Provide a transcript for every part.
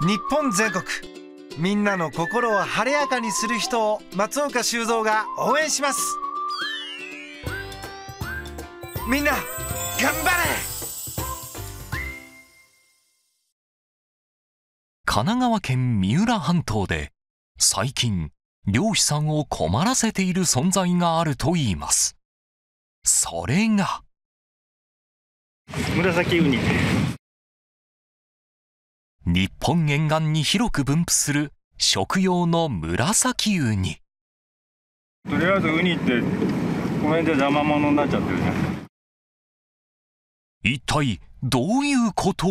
日本全国みんなの心を晴れやかにする人を松岡修造が応援しますみんな頑張れ神奈川県三浦半島で最近漁師さんを困らせている存在があるといいますそれが紫ウニ日本沿岸に広く分布する食用の紫ウニとりあえずウニってこの辺邪魔者になっちゃってるじゃん一体どういうこと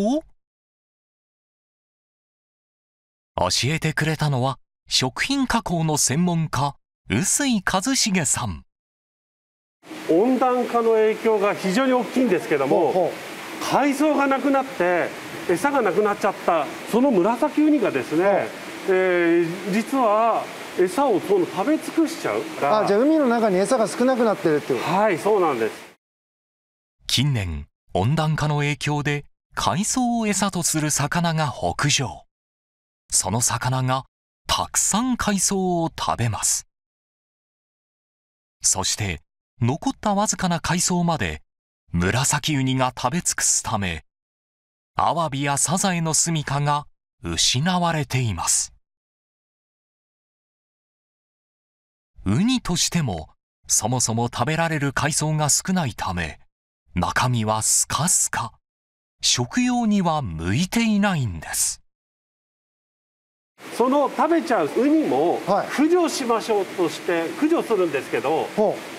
教えてくれたのは食品加工の専門家臼井一茂さん温暖化の影響が非常に大きいんですけども海藻がなくなって餌がなくなっちゃったその紫ウニがですね、はい、えー、実は餌をその食べ尽くしちゃうあじゃあ海の中に餌が少なくなってるってことはいそうなんです近年温暖化の影響で海藻を餌とする魚が北上その魚がたくさん海藻を食べますそして残ったわずかな海藻までムラサキウニが食べ尽くすためアワビやサザエの住みかが失われていますウニとしてもそもそも食べられる海藻が少ないため中身はスカスカ食用には向いていないんですその食べちゃうウニも駆除しましょうとして駆除するんですけど、はい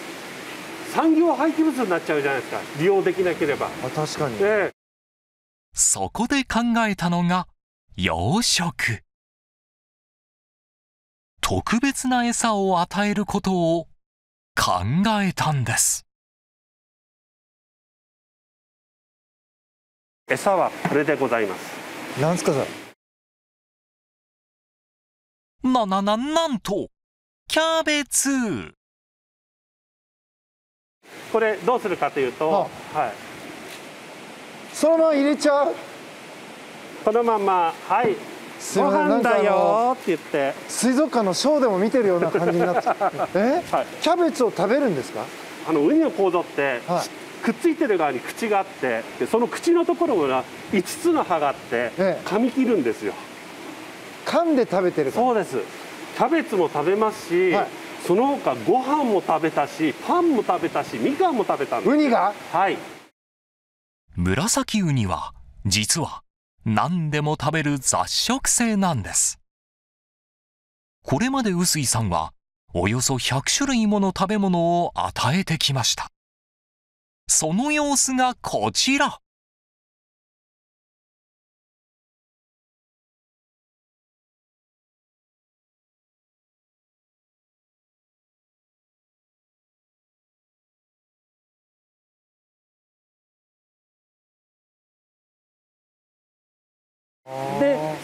産業廃棄物になっちゃうじゃないですか利用できなければあ確かに、ええ、そこで考えたのが養殖特別な餌を与えることを考えたんです餌はこれでございますなんすかさななななんとキャベツこれどうするかというと、はい、そのまま入れちゃうこのままはいご飯だよって言って水族館のショーでも見てるような感じになって え、はい、キャベツを食べるんですかあのウニの構造って、はい、くっついてる側に口があってその口のところが5つの歯があって、ええ、噛み切るんですよ噛んで食べてるそうですキャベツも食べますし、はいその他ご飯も食べたしパンも食べたしみかんも食べたんですウニがはい紫ウニは実は何でも食べる雑食性なんですこれまで臼井さんはおよそ100種類もの食べ物を与えてきましたその様子がこちら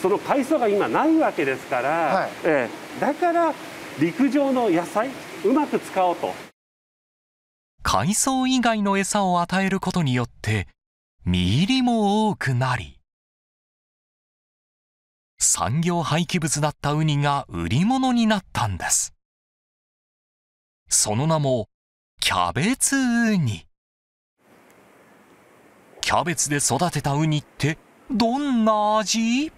その海藻が今ないわけですから、はい、えー、だから陸上の野菜うまく使おうと海藻以外の餌を与えることによって身入りも多くなり産業廃棄物だったウニが売り物になったんですその名もキャベツウニキャベツで育てたウニってどんな味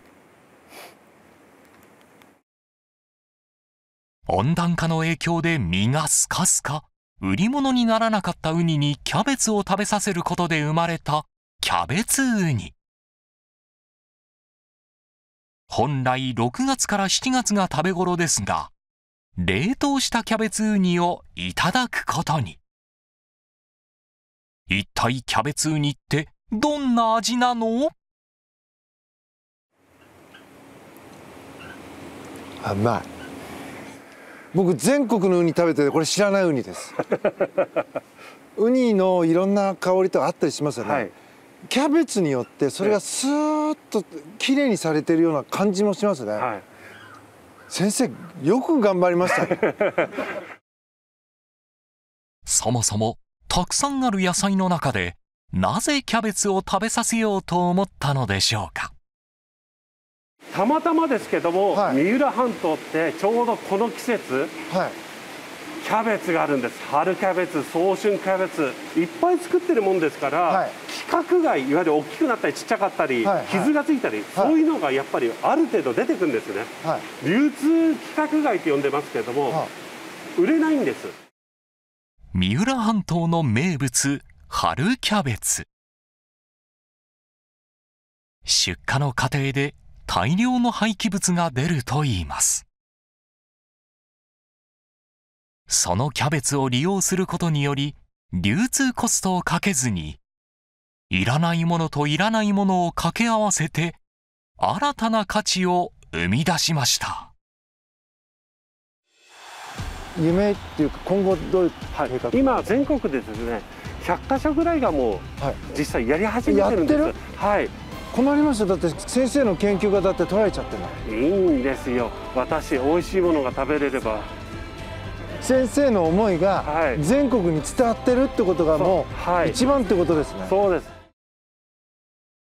温暖化の影響で身がスカスカ、売り物にならなかったウニにキャベツを食べさせることで生まれたキャベツウニ。本来6月から7月が食べ頃ですが、冷凍したキャベツウニをいただくことに。一体キャベツウニってどんな味なのい。僕全国のウニ食べてこれ知らないウニです ウニのいろんな香りとあったりしますよね、はい、キャベツによってそれがスーッと綺麗にされてるような感じもしますね、はい、先生よく頑張りました、ね、そもそもたくさんある野菜の中でなぜキャベツを食べさせようと思ったのでしょうかたまたまですけども、はい、三浦半島ってちょうどこの季節、はい、キャベツがあるんです春キャベツ早春キャベツいっぱい作ってるもんですから、はい、規格外いわゆる大きくなったりちっちゃかったり、はい傷がついたり、そういうのがやっぱりある程度出てくるんですね、流通規格外って呼んでますけれども、売れないんです三浦半島の名物春キャベツ出荷の過程で大量の廃棄物が出るといいます。そのキャベツを利用することにより、流通コストをかけずに、いらないものといらないものを掛け合わせて、新たな価値を生み出しました。夢っていうか、今後どういう計画、はい、今、全国でですね、100か所ぐらいがもう、実際やり始めてるんです。はい、はい困りますよだって先生の研究がだって取られちゃってないいいんですよ私美味しいものが食べれれば先生の思いが全国に伝わってるってことがもう一番ってことですね、はい、そうです